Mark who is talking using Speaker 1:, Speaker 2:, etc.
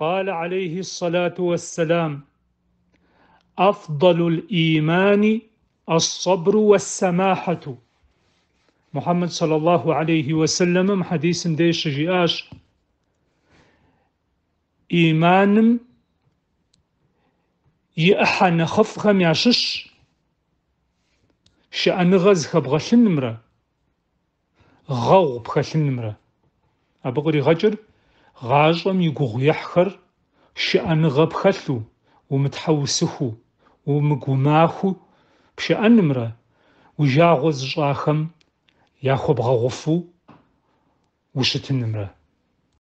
Speaker 1: قال عليه الصلاه والسلام افضل الايمان الصبر والسماحه محمد صلى الله عليه وسلم حديث ديش جياش ايمان يأحى نخف غم يعشش شأن غز خبغ شنمرة غو بخشن مرة أبغري غجر ГъащӀэм и гугъуехьхэр шыӀэныгъэ пхэлъу, умытхьэусыхуу, умыгумахыу пшыӀэнымрэ уи жагъуэ зыщӀахэм яхуэбгъэгъуфу ущытынымрэ.